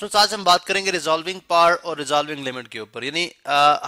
दोस्तों आज हम बात करेंगे रिजॉल्विंग पार और रिजॉल्विंग लिमिट के ऊपर यानी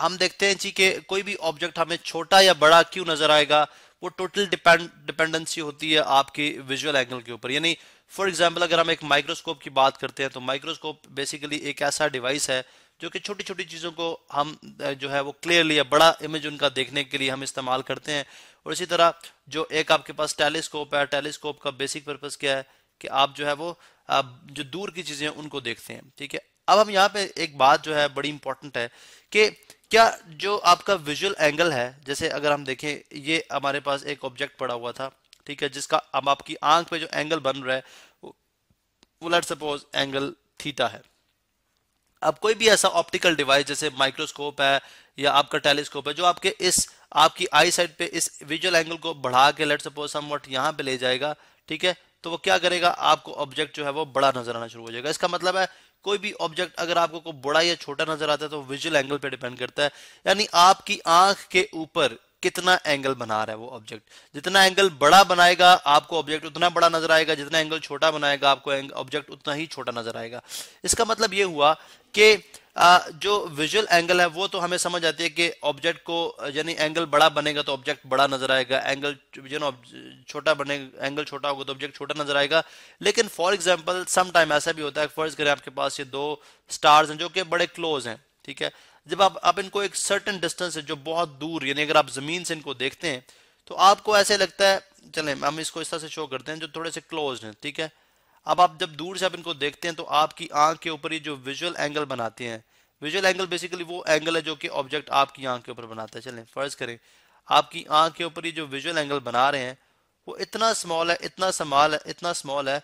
हम देखते हैं जी के कोई भी ऑब्जेक्ट हमें छोटा या बड़ा क्यों नजर आएगा वो टोटल डिपेंड डिपेंडेंसी होती है आपकी विजुअल एंगल के ऊपर यानी फॉर एग्जाम्पल अगर हम एक माइक्रोस्कोप की बात करते हैं तो माइक्रोस्कोप बेसिकली एक ऐसा डिवाइस है जो कि छोटी छोटी चीज़ों को हम जो है वो क्लियरली या बड़ा इमेज उनका देखने के लिए हम इस्तेमाल करते हैं और इसी तरह जो एक आपके पास टेलीस्कोप है टेलीस्कोप का बेसिक पर्पज़ क्या है कि आप जो है वो जो दूर की चीज़ें उनको देखते हैं ठीक है अब हम यहाँ पे एक बात जो है बड़ी इंपॉर्टेंट है कि क्या जो आपका विजुअल एंगल है जैसे अगर हम देखें ये हमारे पास एक ऑब्जेक्ट पड़ा हुआ था ठीक है जिसका अब आपकी आंख पे जो एंगल बन रहा है वो लेट सपोज एंगल थीटा है अब कोई भी ऐसा ऑप्टिकल डिवाइस जैसे माइक्रोस्कोप है या आपका टेलीस्कोप है जो आपके इस आपकी आई साइड पे इस विजुअल एंगल को बढ़ा के लेट सपोज हम वट यहाँ पे ले जाएगा ठीक है तो वो क्या करेगा आपको ऑब्जेक्ट जो है वो बड़ा नजर आना शुरू हो जाएगा इसका मतलब है कोई भी ऑब्जेक्ट अगर आपको को बड़ा या छोटा नजर आता है तो विजुअल एंगल पे डिपेंड करता है यानी आपकी आंख के ऊपर कितना एंगल बना रहा है वो ऑब्जेक्ट जितना एंगल बड़ा बनाएगा आपको ऑब्जेक्ट उतना बड़ा नजर आएगा जितना एंगल छोटा बनाएगा आपको ऑब्जेक्ट उतना ही छोटा नजर आएगा इसका मतलब ये हुआ कि जो विजुअल एंगल है वो तो हमें समझ आती है कि ऑब्जेक्ट को यानी एंगल बड़ा बनेगा तो ऑब्जेक्ट बड़ा नजर आएगा एंगल यू नो छोटा बनेगा एंगल छोटा होगा तो ऑब्जेक्ट छोटा नजर आएगा लेकिन फॉर एग्जाम्पल सम टाइम ऐसा भी होता है फर्ज करें आपके पास ये दो स्टार्स हैं जो कि बड़े क्लोज हैं ठीक है जब आप आप इनको एक सर्टन डिस्टेंस है जो बहुत दूर यानी अगर आप जमीन से इनको देखते हैं तो आपको ऐसे लगता है चले हम इसको इस तरह से शो करते हैं जो थोड़े से क्लोज हैं ठीक है अब आप जब दूर से आप इनको देखते हैं तो आपकी आंख के ऊपर ये जो विजुअल एंगल बनाते हैं विजुअल एंगल बेसिकली वो एंगल है जो कि ऑब्जेक्ट आपकी आंख के ऊपर बनाता है चलें फर्ज करें आपकी आंख के ऊपर ये जो विजुअल एंगल बना रहे हैं वो इतना स्मॉल है इतना स्मॉल है इतना स्मॉल है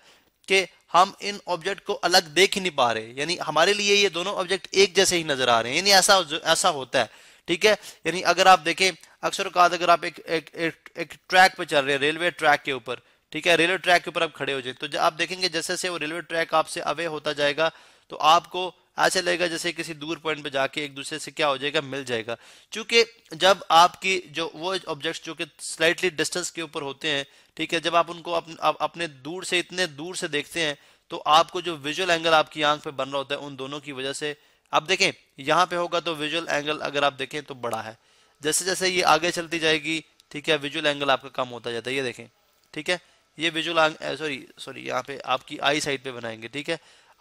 कि हम इन ऑब्जेक्ट को अलग देख ही नहीं पा रहे यानी हमारे लिए ये दोनों ऑब्जेक्ट एक जैसे ही नजर आ रहे हैं यानी ऐसा ऐसा होता है ठीक है यानी अगर आप देखें अक्सर अगर आप एक एक, एक, ट्रैक पर चल रहे हैं रेलवे ट्रैक के ऊपर ठीक है रेलवे ट्रैक के ऊपर आप खड़े हो जाए तो आप देखेंगे जैसे जैसे वो रेलवे ट्रैक आपसे अवे होता जाएगा तो आपको ऐसे लगेगा जैसे किसी दूर पॉइंट पे जाके एक दूसरे से क्या हो जाएगा मिल जाएगा क्योंकि जब आपकी जो वो ऑब्जेक्ट्स जो कि स्लाइटली डिस्टेंस के ऊपर होते हैं ठीक है जब आप उनको अपन, आप अपने दूर से इतने दूर से देखते हैं तो आपको जो विजुअल एंगल आपकी आंख पे बन रहा होता है उन दोनों की वजह से आप देखें यहाँ पे होगा तो विजुअल एंगल अगर आप देखें तो बड़ा है जैसे जैसे ये आगे चलती जाएगी ठीक है विजुअल एंगल आपका कम होता जाता है ये देखें ठीक है ये विजुअल सॉरी सॉरी यहाँ पे आपकी आई साइड पे बनाएंगे ठीक है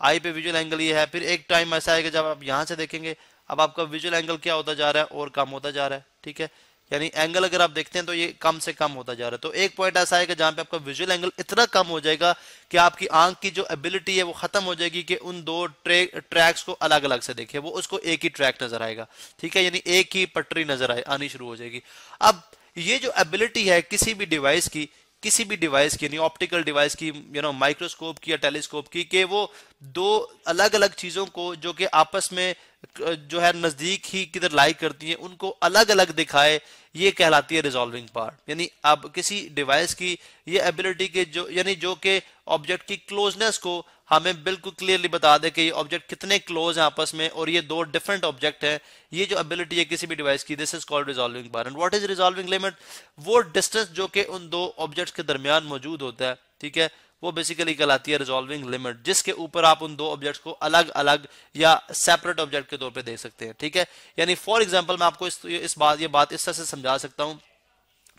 आई पे विजुअल एंगल ये है फिर एक टाइम ऐसा आएगा जब आप यहाँ से देखेंगे अब आपका विजुअल एंगल क्या होता जा रहा है और कम होता जा रहा है ठीक है यानी एंगल अगर आप देखते हैं तो ये कम से कम होता जा रहा है तो एक पॉइंट ऐसा आएगा जहाँ पे आपका विजुअल एंगल इतना कम हो जाएगा कि आपकी आंख की जो एबिलिटी है वो खत्म हो जाएगी कि उन दो ट्रे, ट्रैक्स को अलग अलग से देखे वो उसको एक ही ट्रैक नजर आएगा ठीक है यानी एक ही पटरी नजर आए आनी शुरू हो जाएगी अब ये जो एबिलिटी है किसी भी डिवाइस की किसी भी डिवाइस की नहीं ऑप्टिकल डिवाइस की यू नो माइक्रोस्कोप की या टेलीस्कोप की कि वो दो अलग अलग चीज़ों को जो कि आपस में जो है नज़दीक ही किधर लाई करती है उनको अलग अलग दिखाए ये कहलाती है रिजॉल्विंग पार्ट यानी अब किसी डिवाइस की ये एबिलिटी के जो यानी जो कि ऑब्जेक्ट की क्लोजनेस को हमें बिल्कुल क्लियरली बता दे कि ये ऑब्जेक्ट कितने क्लोज हैं आपस में और ये दो डिफरेंट ऑब्जेक्ट है ये जो एबिलिटी है किसी भी डिवाइस की this is called resolving power and what is resolving limit वो डिस्टेंस जो कि उन दो ऑब्जेक्ट्स के दरमियान मौजूद होता है ठीक है वो बेसिकली कहलाती है रिजॉल्विंग लिमिट जिसके ऊपर आप उन दो ऑब्जेक्ट्स को अलग अलग या सेपरेट ऑब्जेक्ट के तौर पे देख सकते हैं ठीक है यानी फॉर एग्जांपल मैं आपको इस इस बात ये बात इस तरह से समझा सकता हूं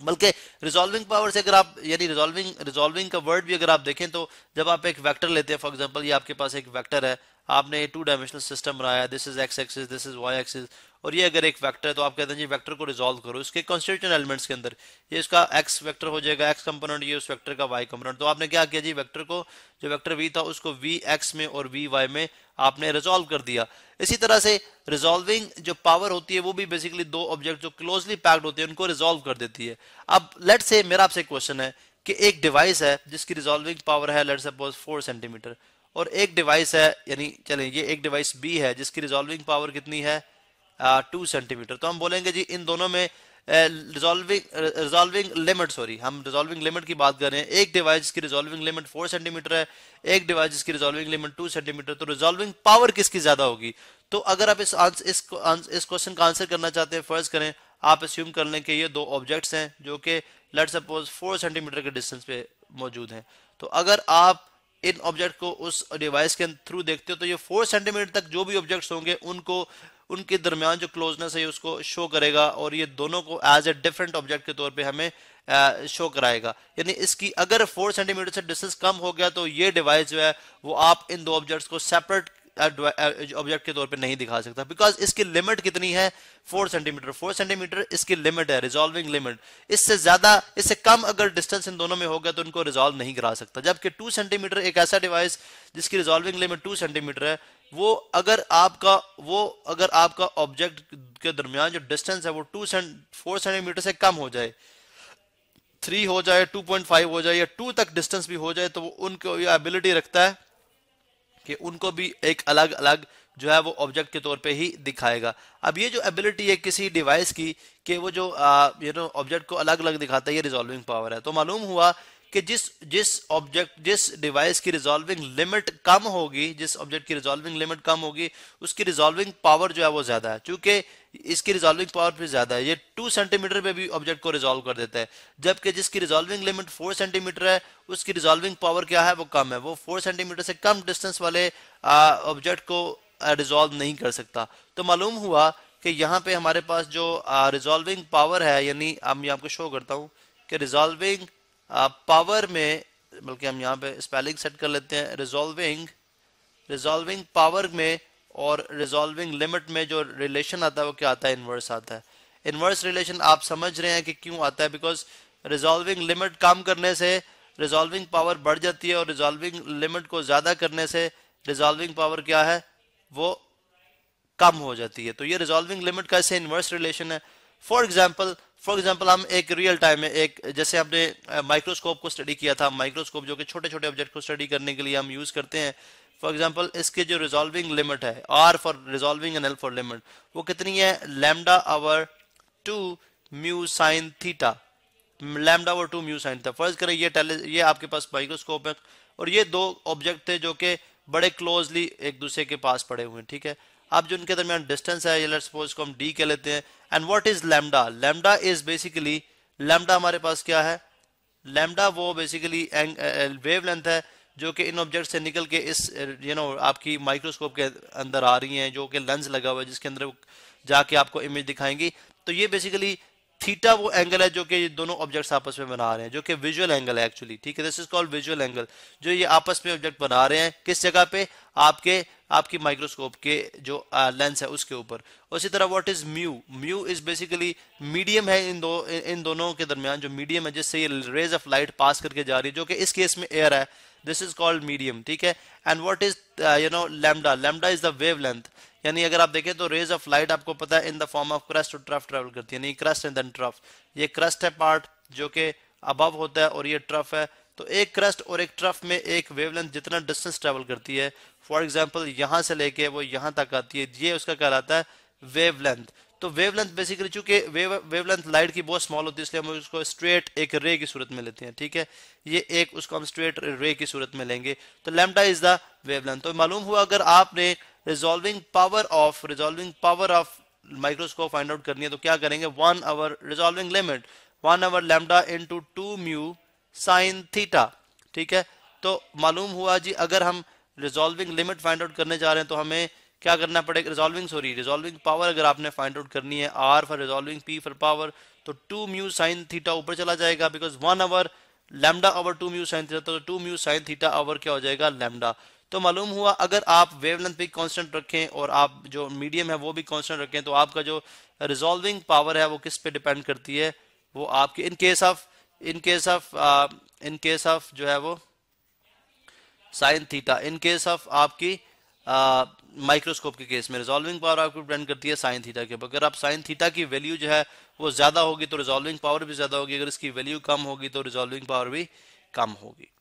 बल्कि रिजॉल्विंग पावर से अगर आप यानी रिजॉल्विंग रिजॉल्विंग का वर्ड भी अगर आप देखें तो जब आप एक वेक्टर लेते हैं फॉर एग्जांपल ये आपके पास एक वेक्टर है आपने टू डायमेंशनल सिस्टम बनाया this is X axis this is Y axis और ये अगर एक वेक्टर है तो आप कहते हैं जी वेक्टर को रिजोल्व करो इसके कॉन्स्टिट्यूशन एलिमेंट्स के अंदर ये इसका एक्स वेक्टर हो जाएगा एक्स कंपोनेंट ये उस वेक्टर का वाई कंपोनेंट तो आपने क्या किया जी वेक्टर को जो वेक्टर वी था उसको वी एक्स में और वी वाई में आपने रिजोल्व कर दिया इसी तरह से रिजोल्विंग जो पावर होती है वो भी बेसिकली दो ऑब्जेक्ट जो क्लोजली पैक्ड होते हैं उनको रिजोल्व कर देती है अब लेट से मेरा आपसे क्वेश्चन है कि एक डिवाइस है जिसकी रिजोल्विंग पावर है लेट सपोज फोर सेंटीमीटर और एक डिवाइस है यानी चलें ये एक डिवाइस बी है जिसकी रिजॉल्विंग पावर कितनी है टू सेंटीमीटर तो हम बोलेंगे जी इन दोनों में रिजॉल्विंग रिजॉल्विंग लिमिट सॉरी हम रिजॉल्विंग लिमिट की बात कर रहे हैं एक डिवाइस की रिजॉल्विंग लिमिट फोर सेंटीमीटर है एक डिवाइस जिसकी रिजॉल्विंग लिमिट टू सेंटीमीटर तो रिजॉल्विंग पावर किसकी ज्यादा होगी तो अगर आप इस इस इस क्वेश्चन का आंसर करना चाहते हैं फर्ज करें आप अस्यूम कर लें कि ये दो ऑब्जेक्ट्स हैं जो कि लेट सपोज फोर सेंटीमीटर के डिस्टेंस पे मौजूद हैं तो अगर आप इन ऑब्जेक्ट को उस डिवाइस के थ्रू देखते हो तो ये फोर सेंटीमीटर तक जो भी ऑब्जेक्ट्स होंगे उनको उनके दरमियान जो क्लोजनेस है उसको शो करेगा और ये दोनों को एज ए डिफरेंट ऑब्जेक्ट के तौर पे हमें शो कराएगा यानी इसकी अगर फोर सेंटीमीटर से डिस्टेंस कम हो गया तो ये डिवाइस जो है वो आप इन दो ऑब्जेक्ट्स को सेपरेट ऑब्जेक्ट के तौर पे नहीं दिखा सकता बिकॉज इसकी लिमिट कितनी है फोर सेंटीमीटर फोर सेंटीमीटर इसकी लिमिट है रिजॉल्विंग लिमिट इससे ज्यादा इससे कम अगर डिस्टेंस इन दोनों में होगा तो इनको रिजॉल्व नहीं करा सकता जबकि टू सेंटीमीटर एक ऐसा डिवाइस जिसकी रिजॉल्विंग लिमिट टू सेंटीमीटर है वो अगर आपका वो अगर आपका ऑब्जेक्ट के दरमियान जो डिस्टेंस है वो टू फोर सेंटीमीटर से कम हो जाए थ्री हो जाए टू पॉइंट फाइव हो जाए या टू तक डिस्टेंस भी हो जाए तो वो उनको एबिलिटी रखता है कि उनको भी एक अलग अलग जो है वो ऑब्जेक्ट के तौर पे ही दिखाएगा अब ये जो एबिलिटी है किसी डिवाइस की कि वो जो यू नो ऑब्जेक्ट को अलग अलग दिखाता है ये रिजॉल्विंग पावर है तो मालूम हुआ कि जिस जिस ऑब्जेक्ट जिस डिवाइस की रिजॉल्विंग लिमिट कम होगी जिस ऑब्जेक्ट की रिजॉल्विंग लिमिट कम होगी उसकी रिजॉल्विंग पावर जो है वो ज्यादा है चूंकि इसकी रिजॉल्विंग पावर भी ज्यादा है ये टू सेंटीमीटर पे भी ऑब्जेक्ट को रिजॉल्व कर देता है जबकि जिसकी रिजॉल्विंग लिमिट फोर सेंटीमीटर है उसकी रिजॉल्विंग पावर क्या है वो कम है वो फोर सेंटीमीटर से कम डिस्टेंस वाले ऑब्जेक्ट को रिजॉल्व नहीं कर सकता तो मालूम हुआ कि यहाँ पे हमारे पास जो रिजॉल्विंग पावर है यानी अब मैं आपको शो करता हूँ कि रिजॉल्विंग पावर में बल्कि हम यहाँ पे स्पेलिंग सेट कर लेते हैं रिजॉल्विंग रिजॉल्विंग पावर में और रिजॉल्विंग लिमिट में जो रिलेशन आता है वो क्या आता है इन्वर्स आता है इन्वर्स रिलेशन आप समझ रहे हैं कि क्यों आता है बिकॉज रिजॉल्विंग लिमिट काम करने से रिजॉल्विंग पावर बढ़ जाती है और रिजॉल्विंग लिमिट को ज़्यादा करने से रिजॉल्विंग पावर क्या है वो कम हो जाती है तो ये रिजॉल्विंग लिमिट का ऐसे इन्वर्स रिलेशन है फॉर एग्जाम्पल फॉर एग्जाम्पल हम एक रियल टाइम में एक जैसे हमने माइक्रोस्कोप को स्टडी किया था माइक्रोस्कोप जो कि छोटे छोटे ऑब्जेक्ट को स्टडी करने के लिए हम यूज़ करते हैं फॉर एग्जाम्पल इसके जो रिजोल्विंग लिमिट है R for resolving and L for limit वो कितनी है lambda over two mu sign theta lambda over two mu sign theta फर्ज करें ये टेले ये आपके पास माइक्रोस्कोप है और ये दो ऑब्जेक्ट थे जो कि बड़े क्लोजली एक दूसरे के पास पड़े हुए हैं ठीक है अब जो उनके दरमियान डिस्टेंस है ये लेट्स सपोज को हम डी कह लेते हैं and what is lambda lambda is basically lambda हमारे पास क्या है लेमडा वो बेसिकली वेवलेंथ uh, uh, है जो कि इन ऑब्जेक्ट से निकल के इस यू नो आपकी माइक्रोस्कोप के अंदर आ रही हैं जो कि लेंस लगा हुआ है जिसके अंदर जाके आपको इमेज दिखाएंगी तो ये बेसिकली थीटा वो एंगल है जो कि ये दोनों ऑब्जेक्ट्स आपस में बना रहे हैं जो कि विजुअल एंगल है एक्चुअली ठीक है this is called visual angle जो ये आपस में ऑब्जेक्ट बना रहे हैं किस जगह पे आपके आपकी माइक्रोस्कोप के जो लेंस है उसके ऊपर उसी तरह what is mu mu is basically medium है इन दो इन दोनों के दरमियान जो मीडियम है जिससे ये रेज ऑफ लाइट पास करके जा रही है जो कि इस केस में एयर है दिस इज कॉल्ड मीडियम ठीक है and what is you know lambda lambda is the wavelength यानी अगर आप देखें तो रेज ऑफ लाइट आपको पता है in the form of crest और ट्रफ ट्रेवल करती है क्रस्ट एंड ट्रफ ये क्रस्ट है पार्ट जो कि अबव होता है और ये ट्रफ है तो एक क्रस्ट और एक ट्रफ में एक वेवलेंथ जितना डिस्टेंस ट्रेवल करती है फॉर एग्जाम्पल यहां से लेके वो यहां तक आती है ये उसका कहलाता है वेवलेंथ तो वेवलेंथ बेसिकली चूंकि वेव वेवलेंथ लाइट की बहुत स्मॉल होती है इसलिए हम उसको स्ट्रेट एक रे की सूरत में लेते हैं ठीक है ये एक उसको हम स्ट्रेट रे की सूरत में लेंगे तो लेमडा इज द वेवलेंथ तो मालूम हुआ अगर आपने resolving power of resolving power of microscope find out करनी है तो क्या करेंगे one over resolving limit one over lambda into two mu sign थीटा ठीक है तो मालूम हुआ जी अगर हम रिजोल्विंग लिमिट फाइंड आउट करने जा रहे हैं तो हमें क्या करना पड़ेगा रिजोल्विंग सॉरी रिजोल्विंग पावर अगर आपने फाइंड आउट करनी है R for resolving P for power तो टू म्यू साइन थीटा ऊपर चला जाएगा because one over lambda over two mu sign theta तो two mu sign theta over क्या हो जाएगा लेमडा तो मालूम हुआ अगर आप वेवलेंथ भी कांस्टेंट रखें और आप जो मीडियम है वो भी कांस्टेंट रखें तो आपका जो रिजॉल्विंग पावर है वो किस पे डिपेंड करती है वो आपके in case of in case of in case of जो है वो sine theta in case of आपकी माइक्रोस्कोप के केस में रिजॉल्विंग पावर आपको डिपेंड करती है साइन थीटा के ऊपर अगर आप साइन थीटा की वैल्यू जो है वो ज़्यादा होगी तो रिजॉल्विंग पावर भी ज़्यादा होगी अगर इसकी वैल्यू कम होगी तो रिजॉल्विंग पावर भी कम होगी